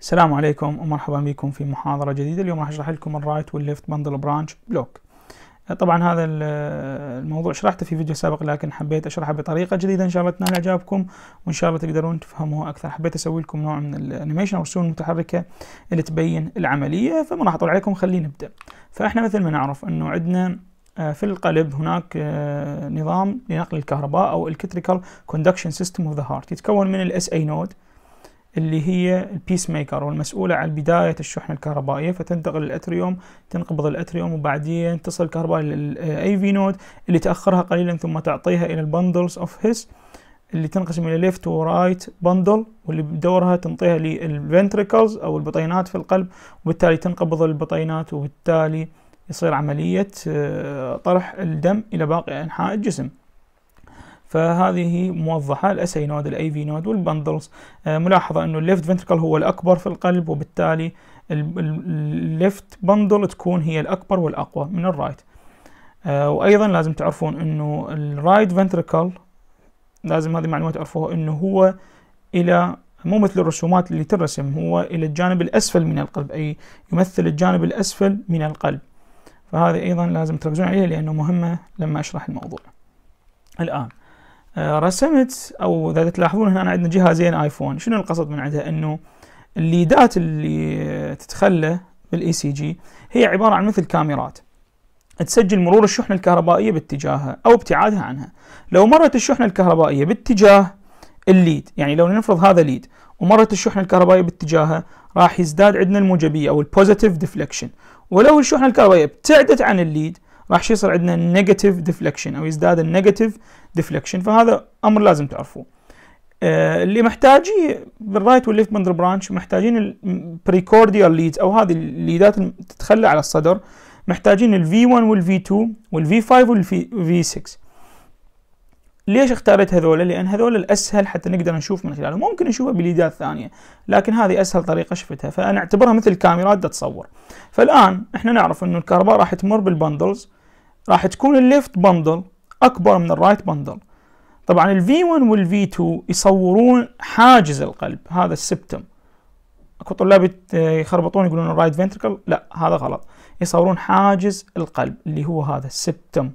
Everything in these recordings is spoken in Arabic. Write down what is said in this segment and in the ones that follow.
السلام عليكم ومرحبا بكم في محاضرة جديدة اليوم راح اشرح لكم الرايت والليفت بندل برانش بلوك طبعا هذا الموضوع شرحته في فيديو سابق لكن حبيت اشرحه بطريقة جديدة ان شاء الله تنال اعجابكم وان شاء الله تقدرون تفهموه اكثر حبيت اسوي لكم نوع من الانيميشن او الرسوم المتحركة اللي تبين العملية فما راح اطول عليكم خلينا نبدأ فاحنا مثل ما نعرف انه عندنا آه، في القلب هناك آه، نظام لنقل الكهرباء او الكتريكال كوندكشن سيستم اوف ذا هارت يتكون من الاس اي نود اللي هي البيس ميكر والمسؤولة عن بداية الشحنة الكهربائية فتنتقل الأتريوم تنقبض الأتريوم وبعدين تصل الكهرباء للأي في نود اللي تأخرها قليلا ثم تعطيها إلى البندلز أوف هيس اللي تنقسم إلى ليفت ورايت بندل واللي بدورها تنطيها للفنتريكلز أو البطينات في القلب وبالتالي تنقبض البطينات وبالتالي يصير عملية آه، طرح الدم إلى باقي أنحاء الجسم فهذه موضحة الأسي نود الاي في نود والبندلز آه، ملاحظة أنه الليفت فنتركل هو الأكبر في القلب وبالتالي الليفت بندل تكون هي الأكبر والأقوى من الرايت آه، وأيضا لازم تعرفون أنه الرايت فنتركل لازم هذه المعلومات تعرفوها أنه هو إلى مو مثل الرسومات اللي ترسم هو إلى الجانب الأسفل من القلب أي يمثل الجانب الأسفل من القلب فهذه أيضا لازم تركزون عليها لأنه مهمة لما أشرح الموضوع الآن آه، رسمت او اذا تلاحظون هنا عندنا جهازين ايفون شنو القصد من عندها انه الليدات اللي تتخلى بالاي سي جي هي عباره عن مثل كاميرات تسجل مرور الشحنه الكهربائيه باتجاهها او ابتعادها عنها لو مرت الشحنه الكهربائيه باتجاه الليد يعني لو نفرض هذا ليد ومرت الشحنه الكهربائيه باتجاهها راح يزداد عندنا الموجبيه او البوزيتيف ديفليكشن ولو الشحنه الكهربائيه ابتعدت عن الليد راح شو يصير عندنا نيجاتيف ديفليكشن او يزداد النيجاتيف ديفليكشن فهذا امر لازم تعرفوه آه اللي محتاجيه بالرايت والليفت مندر برانش محتاجين البريكورديال ليدز او هذه الليدات اللي تتخلى على الصدر محتاجين الفي 1 والفي 2 والفي 5 والفي 6 ليش اختارت هذول؟ لان هذول الاسهل حتى نقدر نشوف من خلالهم، ممكن نشوفها بليدات ثانيه، لكن هذه اسهل طريقه شفتها، فانا اعتبرها مثل كاميرات تتصور. فالان احنا نعرف انه الكهرباء راح تمر بالبندلز راح تكون الليفت بندل أكبر من الرايت بندل طبعا ال V1 وال V2 يصورون حاجز القلب هذا السبتم اكو طلاب يخربطون يقولون الرايت فنتركل لا هذا غلط يصورون حاجز القلب اللي هو هذا السبتم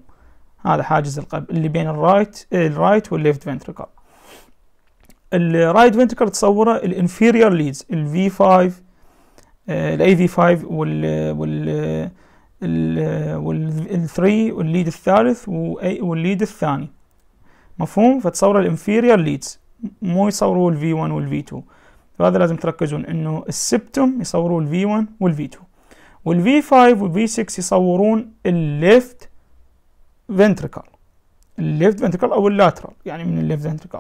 هذا حاجز القلب اللي بين الرايت الرايت والليفت فنتركل الرايت فنتركل تصوره الانفيريور ليدز الفي 5 الاي في 5 وال والثري والليد الثالث والليد الثاني مفهوم فتصور الانفيرير ليدز مو يصوروا الفي 1 والفي 2 فهذا لازم تركزون انه السبتم يصوروا الفي 1 والفي 2 والفي 5 والفي 6 يصورون الليفت فنتركل الليفت فنتركل او اللاترال يعني من الليفت فنتركل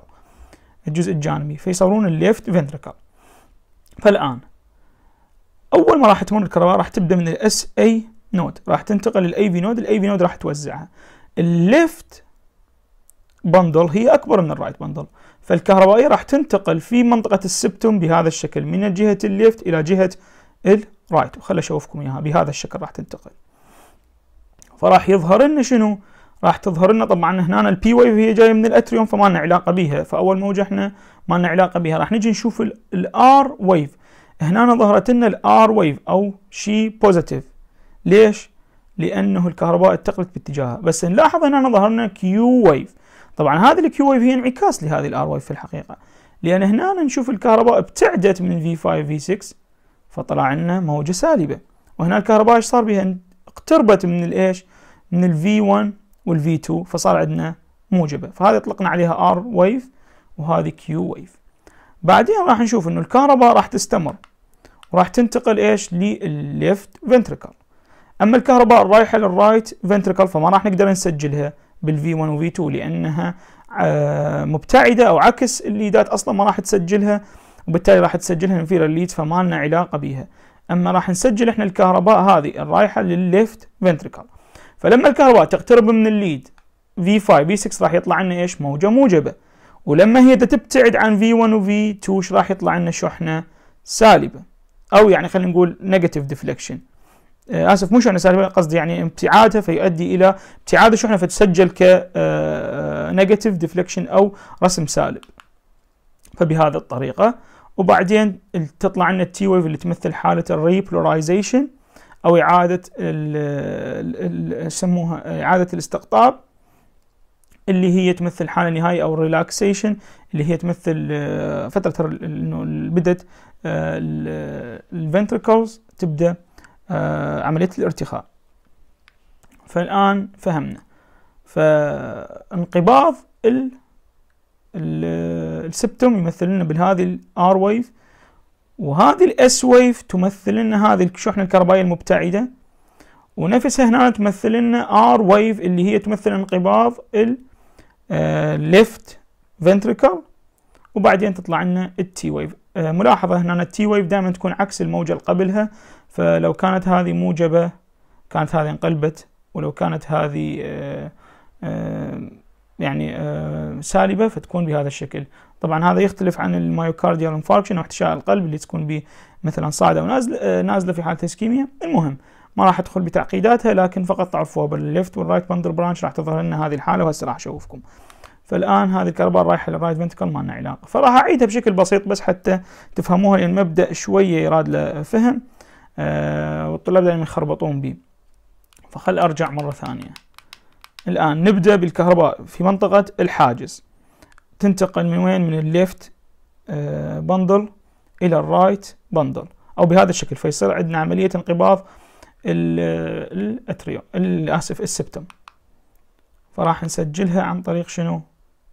الجزء الجانبي فيصورون الليفت فنتركل فالان اول ما راح تمر الكهرباء راح تبدا من الاس اي نود راح تنتقل للاي في نود الاي في نود راح توزعها الليفت بندل هي اكبر من الرايت بندل فالكهربائيه راح تنتقل في منطقه السبتوم بهذا الشكل من جهه الليفت الى جهه الرايت وخل اشوفكم اياها بهذا الشكل راح تنتقل فراح يظهر لنا شنو راح تظهر لنا طبعا هنا البي ويف هي جايه من الاتريوم فما لنا علاقه بها فاول موجه احنا ما لنا علاقه بها راح نجي نشوف الار ويف هنا ظهرت لنا الار ويف او شي بوزيتيف ليش؟ لأنه الكهرباء اتقلت باتجاهها بس نلاحظ هنا ظهر لنا كيو ويف طبعا هذه الكيو ويف هي انعكاس لهذه الار ويف في الحقيقة لأن هنا نشوف الكهرباء ابتعدت من V5 V6 فطلع لنا موجة سالبة وهنا الكهرباء ايش صار بها؟ اقتربت من الايش؟ من v 1 v 2 فصار عندنا موجبة فهذه اطلقنا عليها ار ويف وهذه كيو ويف بعدين راح نشوف انه الكهرباء راح تستمر وراح تنتقل ايش للليفت فنتركل أما الكهرباء الرايحة للرايت فنتركل فما راح نقدر نسجلها بالفي 1 وفي 2 لأنها آه، مبتعدة أو عكس الليدات أصلا ما راح تسجلها وبالتالي راح تسجلها انفيرال الليد فما لنا علاقة بها أما راح نسجل إحنا الكهرباء هذه الرايحة للليفت فنتركل فلما الكهرباء تقترب من الليد V5 V6 راح يطلع لنا ايش؟ موجة موجبة ولما هي تبتعد عن V1 و V2 راح يطلع لنا شحنة سالبة أو يعني خلينا نقول نيجاتيف ديفليكشن آه، اسف مو شحنه سالبه قصدي يعني ابتعادها فيؤدي الى ابتعاد الشحنه فتسجل ك نيجاتيف آه، ديفليكشن آه، او رسم سالب فبهذه الطريقه وبعدين تطلع لنا التي ويف اللي تمثل حاله الريبولرايزيشن او اعاده يسموها اعاده الاستقطاب اللي هي تمثل حاله نهائيه او ريلاكسيشن اللي هي تمثل فتره انه بدت الفنتريكلز تبدا آه، عملية الارتخاء فالآن فهمنا فانقباض ال السبتم يمثل لنا بهذه الار ويف وهذه الاس ويف تمثل لنا هذه الشحنه الكهربائيه المبتعده ونفسها هنا تمثل لنا ار ويف اللي هي تمثل انقباض الليفت فنتريكل آه، وبعدين تطلع لنا التي ويف آه، ملاحظه هنا التي ويف دائما تكون عكس الموجه اللي قبلها فلو كانت هذه موجبة كانت هذه انقلبت ولو كانت هذه آه، آه، يعني آه، سالبة فتكون بهذا الشكل طبعا هذا يختلف عن المايوكارديال انفاركشن او احتشاء القلب اللي تكون به مثلا صاعدة ونازلة نازلة في حالة اسكيميا المهم ما راح ادخل بتعقيداتها لكن فقط تعرفوها بالليفت والرايت بندر برانش راح تظهر لنا هذه الحالة وهسه راح اشوفكم فالان هذه الكهرباء رايحه للرايت فنتكل ما لنا علاقه فراح اعيدها بشكل بسيط بس حتى تفهموها لان المبدا شويه يراد له فهم آه، والطلاب دائما يخربطون بي فخل أرجع مرة ثانية الآن نبدأ بالكهرباء في منطقة الحاجز تنتقل من وين من الليفت آه، بندل إلى الرايت بندل أو بهذا الشكل فيصير عندنا عملية انقباض الأتريو آسف السبتم فراح نسجلها عن طريق شنو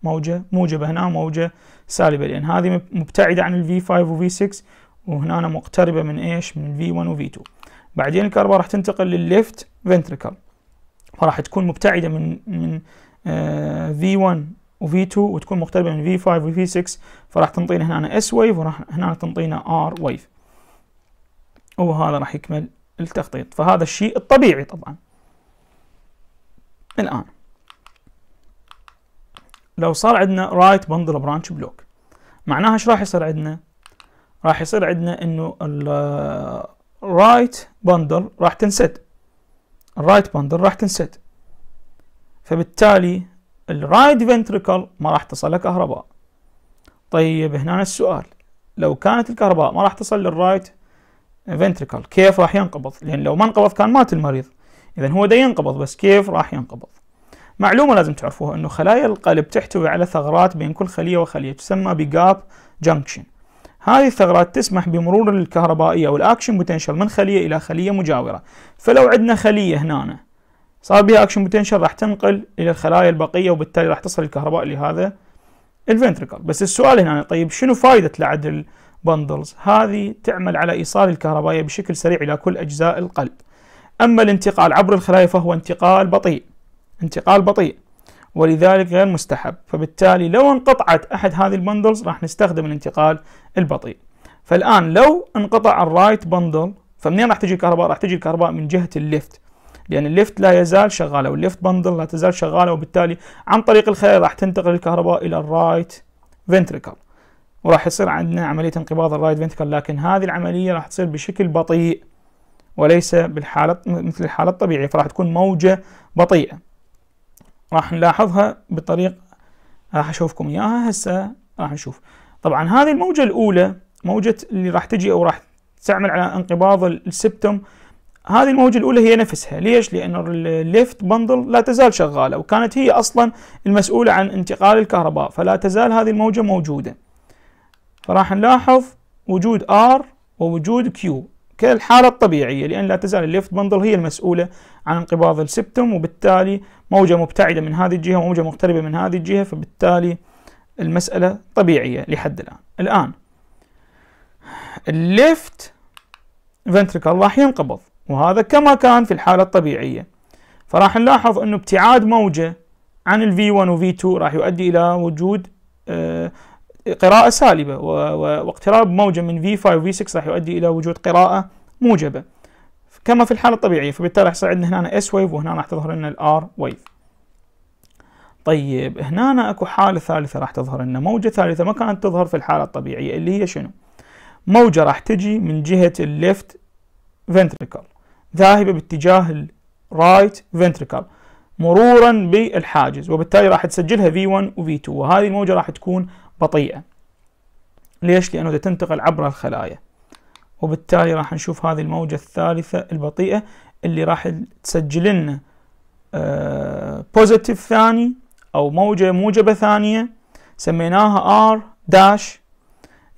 موجة موجبة هنا موجة سالبة لأن هذه مبتعدة عن الفي 5 وفي 6 وهنا أنا مقتربة من ايش من V1 و V2 بعدين الكهرباء راح تنتقل للليفت فنتريكل فراح تكون مبتعدة من من آه، v V1 و V2 وتكون مقتربة من V5 و V6 فراح تنطينا هنا S wave وراح هنا تنطينا R wave وهذا راح يكمل التخطيط فهذا الشيء الطبيعي طبعا الآن لو صار عندنا رايت بندل برانش بلوك معناها ايش راح يصير عندنا راح يصير عندنا انه الرايت بندل راح تنسد الرايت بندل راح تنسد فبالتالي الرايت فنتريكل ما راح تصل كهرباء طيب هنا السؤال لو كانت الكهرباء ما راح تصل للرايت فنتريكل كيف راح ينقبض لان لو ما انقبض كان مات المريض اذا هو دا ينقبض بس كيف راح ينقبض معلومة لازم تعرفوها انه خلايا القلب تحتوي على ثغرات بين كل خلية وخلية تسمى بجاب جنكشن هذه الثغرات تسمح بمرور الكهربائية والأكشن بوتنشل من خلية إلى خلية مجاورة فلو عندنا خلية هنا صار بها أكشن بوتنشل راح تنقل إلى الخلايا البقية وبالتالي راح تصل الكهرباء لهذا الفنتركل بس السؤال هنا طيب شنو فائدة لعد البندلز هذه تعمل على إيصال الكهربائية بشكل سريع إلى كل أجزاء القلب أما الانتقال عبر الخلايا فهو انتقال بطيء انتقال بطيء ولذلك غير مستحب فبالتالي لو انقطعت أحد هذه البندلز راح نستخدم الانتقال البطيء فالآن لو انقطع الرايت بندل فمنين راح تجي الكهرباء؟ راح تجي الكهرباء من جهة الليفت لأن الليفت لا يزال شغالة والليفت بندل لا تزال شغالة وبالتالي عن طريق الخير راح تنتقل الكهرباء إلى الرايت فنتريكل وراح يصير عندنا عملية انقباض الرايت فنتريكل لكن هذه العملية راح تصير بشكل بطيء وليس بالحالة مثل الحالة الطبيعية فراح تكون موجة بطيئة راح نلاحظها بطريق راح اشوفكم اياها هسه راح نشوف طبعا هذه الموجة الاولى موجة اللي راح تجي او راح تعمل على انقباض السبتم هذه الموجة الأولى هي نفسها ليش؟ لأن الليفت بندل لا تزال شغالة وكانت هي أصلا المسؤولة عن انتقال الكهرباء فلا تزال هذه الموجة موجودة فراح نلاحظ وجود ار ووجود Q كالحالة الطبيعية لأن لا تزال الليفت بندل هي المسؤولة عن انقباض السبتم وبالتالي موجة مبتعدة من هذه الجهة وموجة مقتربة من هذه الجهة فبالتالي المسألة طبيعية لحد الآن الآن الليفت فنتركل راح ينقبض وهذا كما كان في الحالة الطبيعية فراح نلاحظ أنه ابتعاد موجة عن ال V1 و V2 راح يؤدي إلى وجود آه، قراءة سالبة واقتراب موجة من V5 V6 راح يؤدي إلى وجود قراءة موجبة كما في الحالة الطبيعية فبالتالي راح يصير عندنا هنا S wave وهنا راح تظهر لنا R wave طيب هنا اكو حالة ثالثة راح تظهر لنا موجة ثالثة ما كانت تظهر في الحالة الطبيعية اللي هي شنو؟ موجة راح تجي من جهة الليفت فنتريكل ذاهبة باتجاه الرايت فنتريكل مرورا بالحاجز وبالتالي راح تسجلها V1 و V2 وهذه الموجة راح تكون بطيئة ليش؟ لأنه تنتقل عبر الخلايا وبالتالي راح نشوف هذه الموجة الثالثة البطيئة اللي راح تسجل لنا بوزيتيف ثاني أو موجة موجبة ثانية سميناها ار داش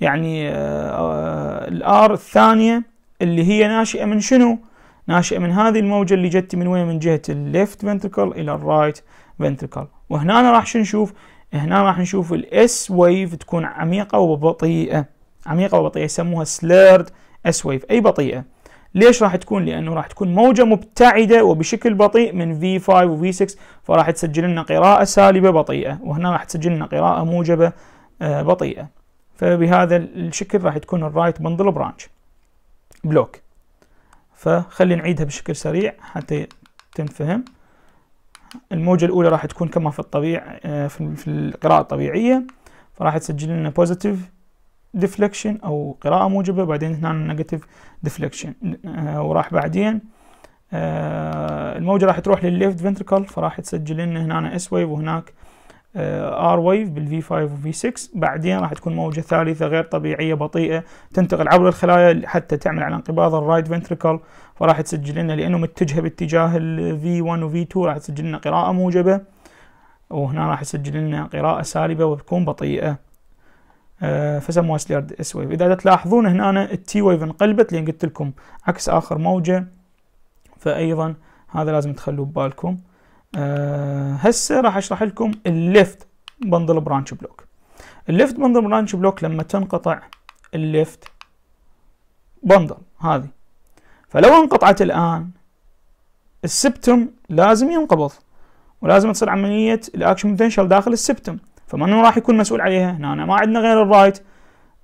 يعني آه، آه، الار الثانية اللي هي ناشئة من شنو؟ ناشئة من هذه الموجة اللي جت من وين؟ من جهة الليفت فنتركل إلى الرايت فنتركل وهنا راح شو نشوف؟ هنا راح نشوف الاس ويف تكون عميقه وبطيئه عميقه وبطيئه يسموها سليرد اس ويف اي بطيئه ليش راح تكون لانه راح تكون موجه مبتعده وبشكل بطيء من V5 و V6 فراح تسجل لنا قراءه سالبه بطيئه وهنا راح تسجل لنا قراءه موجبه آه، بطيئه فبهذا الشكل راح تكون الرايت بندل برانش بلوك فخلي نعيدها بشكل سريع حتى تنفهم الموجة الأولى راح تكون كما في الطبيعة آه، في القراءة الطبيعية فراح تسجل لنا بوزيتيف ديفليكشن أو قراءة موجبة بعدين هنا نيجاتيف آه، ديفليكشن وراح بعدين آه، الموجة راح تروح للليفت فنتركل فراح تسجل لنا هنا اس ويف وهناك ار ويف بالفي 5 وفي 6 بعدين راح تكون موجه ثالثه غير طبيعيه بطيئه تنتقل عبر الخلايا حتى تعمل على انقباض الرايت فنتريكل فراح تسجل لنا لانه متجهه باتجاه الفي 1 وفي 2 راح تسجل لنا قراءه موجبه وهنا راح تسجل لنا قراءه سالبه وتكون بطيئه آه، فسموها سليرد اس ويف اذا تلاحظون هنا أنا التي ويف انقلبت لان قلت لكم عكس اخر موجه فايضا هذا لازم تخلوه ببالكم آه، هسه راح اشرح لكم الليفت بندل برانش بلوك الليفت بندل برانش بلوك لما تنقطع الليفت بندل هذه فلو انقطعت الان السبتم لازم ينقبض ولازم تصير عمليه الاكشن بوتنشال داخل السبتم فمن راح يكون مسؤول عليها هنا ما عندنا غير الرايت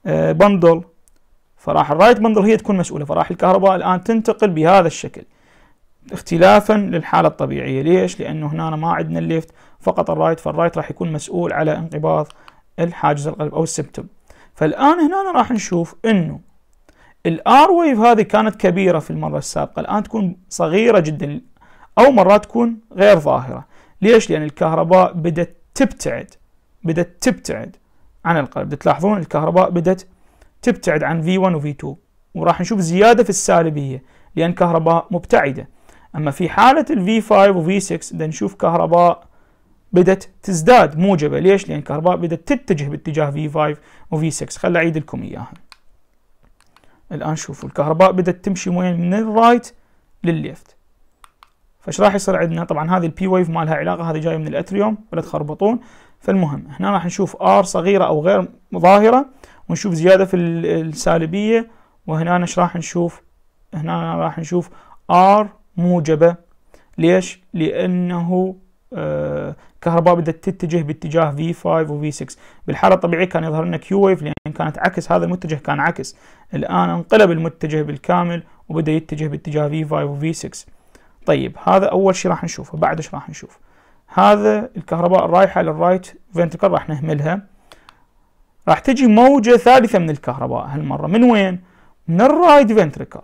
آه، بندل فراح الرايت بندل هي تكون مسؤوله فراح الكهرباء الان تنتقل بهذا الشكل اختلافا للحالة الطبيعية ليش؟ لأنه هنا ما عندنا الليفت فقط الرايت فالرايت راح يكون مسؤول على انقباض الحاجز القلب أو السبتم فالآن هنا راح نشوف أنه الار ويف هذه كانت كبيرة في المرة السابقة الآن تكون صغيرة جدا أو مرات تكون غير ظاهرة ليش؟ لأن الكهرباء بدأت تبتعد بدأت تبتعد عن القلب تلاحظون الكهرباء بدأت تبتعد عن V1 و V2 وراح نشوف زيادة في السالبية لأن كهرباء مبتعدة أما في حالة ال V5 و V6 بدنا نشوف كهرباء بدت تزداد موجبة ليش؟ لأن الكهرباء بدت تتجه باتجاه V5 و V6 خل أعيد لكم إياها الآن شوفوا الكهرباء بدت تمشي وين من الرايت للليفت فايش راح يصير عندنا؟ طبعا هذه البي ويف ما لها علاقة هذه جاية من الأتريوم ولا تخربطون فالمهم هنا راح نشوف R صغيرة أو غير ظاهرة ونشوف زيادة في السالبية وهنا ايش راح نشوف هنا راح نشوف R موجبة ليش؟ لأنه آه، كهرباء بدأت تتجه باتجاه V5 و V6 بالحالة الطبيعية كان يظهر لنا Q wave لأن كانت عكس هذا المتجه كان عكس الآن انقلب المتجه بالكامل وبدأ يتجه باتجاه V5 و V6 طيب هذا أول شيء راح نشوفه بعد ايش راح نشوف هذا الكهرباء الرايحة للرايت فنتركل راح نهملها راح تجي موجة ثالثة من الكهرباء هالمرة من وين؟ من الرايت فنتركل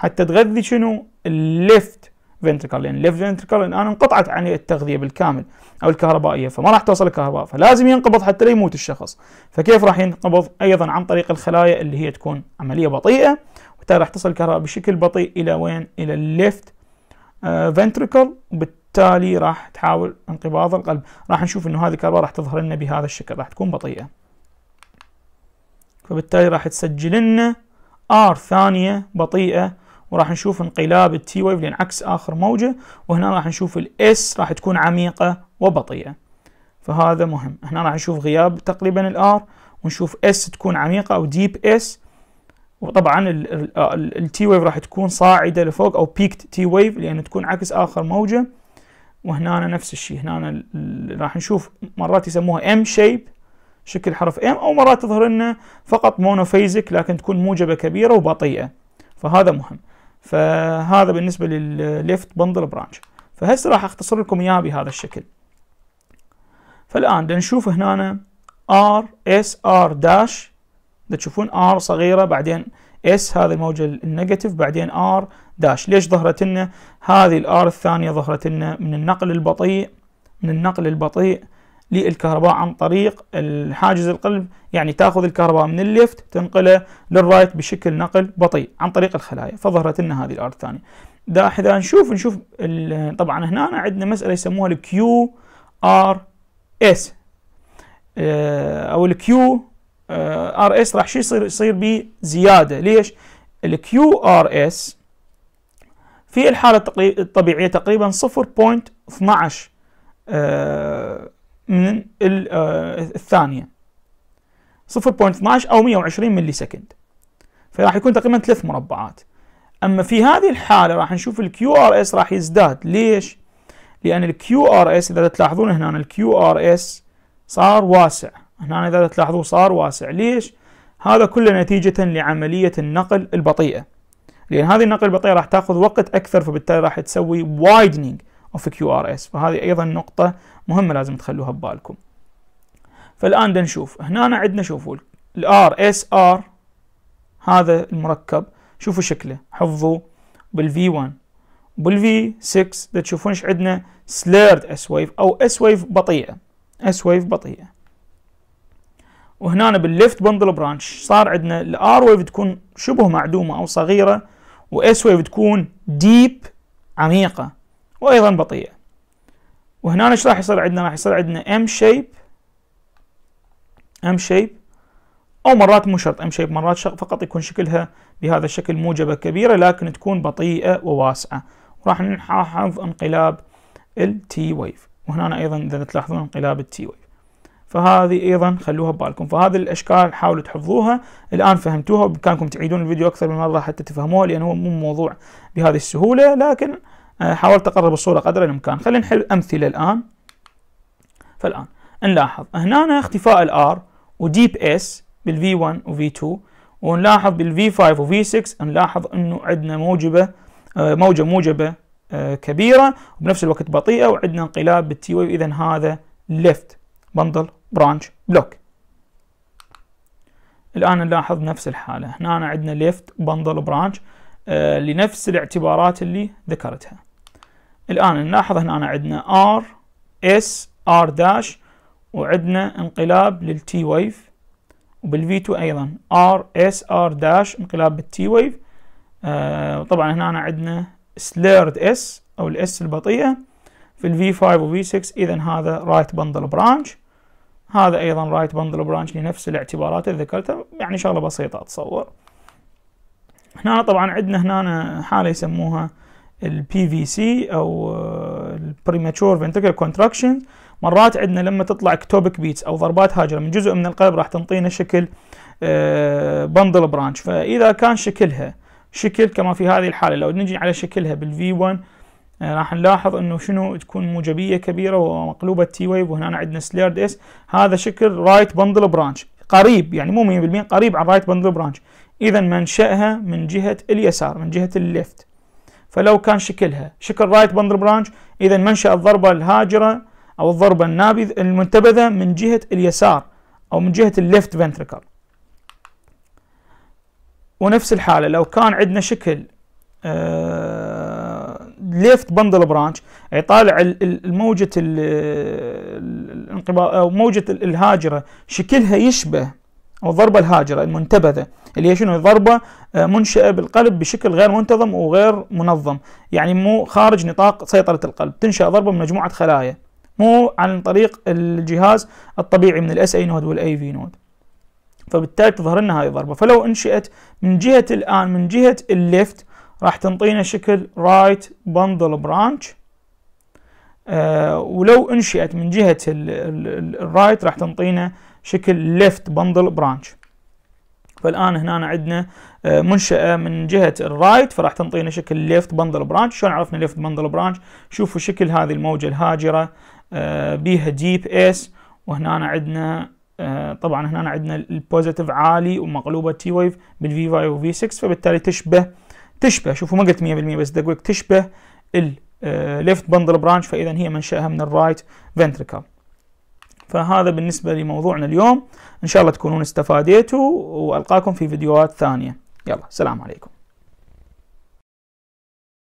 حتى تغذي شنو الليفت فنتركل لان يعني الليفت فنتركل الان انقطعت عن التغذيه بالكامل او الكهربائيه فما راح توصل الكهرباء فلازم ينقبض حتى لا يموت الشخص فكيف راح ينقبض ايضا عن طريق الخلايا اللي هي تكون عمليه بطيئه وبالتالي راح تصل الكهرباء بشكل بطيء الى وين الى الليفت آه، فنتركل وبالتالي راح تحاول انقباض القلب راح نشوف انه هذه الكهرباء راح تظهر لنا بهذا الشكل راح تكون بطيئه فبالتالي راح تسجل لنا ار ثانيه بطيئه وراح نشوف انقلاب التي ويف لينعكس آخر موجة وهنا راح نشوف الاس راح تكون عميقة وبطيئة فهذا مهم هنا راح نشوف غياب تقريبا الار ونشوف اس تكون عميقة او ديب اس وطبعا التي ويف راح تكون صاعدة لفوق او بيكت تي ويف لأن تكون عكس آخر موجة وهنا نفس الشيء هنا راح نشوف مرات يسموها ام شيب شكل حرف ام او مرات تظهر لنا فقط مونوفيزك لكن تكون موجبة كبيرة وبطيئة فهذا مهم فهذا بالنسبة للليفت بندل برانش فهسه راح اختصر لكم اياها بهذا الشكل فالان بدنا نشوف هنا ار اس ار داش تشوفون ار صغيرة بعدين اس هذا الموجة النيجاتيف بعدين ار داش ليش ظهرت لنا هذه الار الثانية ظهرت لنا من النقل البطيء من النقل البطيء للكهرباء عن طريق حاجز القلب يعني تاخذ الكهرباء من الليفت تنقله للرايت بشكل نقل بطيء عن طريق الخلايا فظهرت لنا هذه الارض الثانيه ده اذا نشوف نشوف طبعا هنا عندنا مساله يسموها الكيو ار آه، اس او الكيو ار اس راح شو يصير يصير بيه زياده ليش الكيو ار اس في الحالة الطبيعية تقريبا 0.12 آه من آه، الثانية 0.12 أو 120 ملي سكند فراح يكون تقريبا ثلاث مربعات أما في هذه الحالة راح نشوف الكيو ار اس راح يزداد ليش؟ لأن الكيو ار اس إذا تلاحظون هنا الكيو ار اس صار واسع هنا إذا تلاحظوا صار واسع ليش؟ هذا كله نتيجة لعملية النقل البطيئة لأن هذه النقل البطيئة راح تاخذ وقت أكثر فبالتالي راح تسوي widening of QRS فهذه أيضا نقطة مهمة لازم تخلوها ببالكم فالآن بدنا نشوف هنا عندنا شوفوا الار اس ار هذا المركب شوفوا شكله حفظوا بالفي 1 بالفي 6 تشوفون ايش عندنا سليرد اس ويف او اس ويف بطيئه اس ويف بطيئه وهنا بالليفت بندل برانش صار عندنا الار ويف تكون شبه معدومه او صغيره واس ويف تكون ديب عميقه وايضا بطيئه وهنا ايش راح يصير عندنا راح يصير عندنا ام شيب ام شيب او مرات مو شرط ام شيب مرات فقط يكون شكلها بهذا الشكل موجبه كبيره لكن تكون بطيئه وواسعه وراح نلاحظ انقلاب التي ويف وهنا ايضا اذا تلاحظون انقلاب التي ويف فهذه ايضا خلوها ببالكم فهذه الاشكال حاولوا تحفظوها الان فهمتوها وبامكانكم تعيدون الفيديو اكثر من مره حتى تفهموها هو مو موضوع بهذه السهوله لكن آه، حاولت اقرب الصوره قدر الامكان خلينا نحل امثله الان فالان نلاحظ هنا اختفاء الار وديب اس بالفي 1 وفي 2 ونلاحظ بالفي 5 وفي 6 نلاحظ انه عندنا موجبه آه، موجه موجبه آه، كبيره وبنفس الوقت بطيئه وعندنا انقلاب بالتي واي اذا هذا ليفت بندل برانش بلوك الان نلاحظ نفس الحاله هنا عندنا ليفت بندل برانش لنفس الاعتبارات اللي ذكرتها الآن نلاحظ هنا عندنا R S R داش وعندنا انقلاب للتي ويف وبالفي2 أيضا R S R داش انقلاب بالتي ويف آه طبعا هنا عندنا سليرد S أو الاس البطيئة في الفي 5 وفي 6 إذا هذا رايت بندل برانش هذا أيضا رايت بندل برانش لنفس الاعتبارات اللي ذكرتها يعني شغلة بسيطة أتصور هنا طبعا عندنا هنا حالة يسموها آه البي في سي او البريماتشور فنتريكل كونتراكشن مرات عندنا لما تطلع اكتوبك بيتس او ضربات هاجره من جزء من القلب راح تنطينا شكل بندل آه، برانش فاذا كان شكلها شكل كما في هذه الحاله لو نجي على شكلها بالفي 1 آه، راح نلاحظ انه شنو تكون موجبيه كبيره ومقلوبه تي ويف وهنا عندنا سليرد اس هذا شكل رايت بندل برانش قريب يعني مو 100% قريب على رايت بندل برانش اذا منشاها من جهه اليسار من جهه الليفت فلو كان شكلها شكل رايت بندر برانش إذا منشأ الضربة الهاجرة أو الضربة النابذة المنتبذة من جهة اليسار أو من جهة الليفت فنتركل ونفس الحالة لو كان عندنا شكل آه، ليفت بندل برانش يطالع الموجة الانقباض أو موجة الهاجرة شكلها يشبه أو الضربة الهاجرة المنتبذة اللي هي شنو ضربة آه، منشئة بالقلب بشكل غير منتظم وغير منظم يعني مو خارج نطاق سيطرة القلب تنشأ ضربة من مجموعة خلايا مو عن طريق الجهاز الطبيعي من الاس اي نود والاي في نود فبالتالي تظهر لنا هذه الضربه فلو انشئت من جهه الان من جهه الليفت راح تنطينا شكل رايت بندل برانش ولو انشئت من جهه الرايت راح تنطينا شكل ليفت بندل برانش فالان هنا عندنا آه، منشاه من جهه الرايت فراح تنطينا شكل ليفت بندل برانش شلون عرفنا ليفت بندل برانش شوفوا شكل هذه الموجه الهاجره آه، بيها ديب اس وهنا عندنا آه، طبعا هنا عندنا البوزيتيف عالي ومقلوبه تي ويف بالفي 5 وفي 6 فبالتالي تشبه تشبه شوفوا ما قلت 100% بس دقوك تشبه الليفت بندل برانش فاذا هي منشاها من الرايت فنتريكل فهذا بالنسبة لموضوعنا اليوم إن شاء الله تكونون استفاديتوا وألقاكم في فيديوهات ثانية يلا سلام عليكم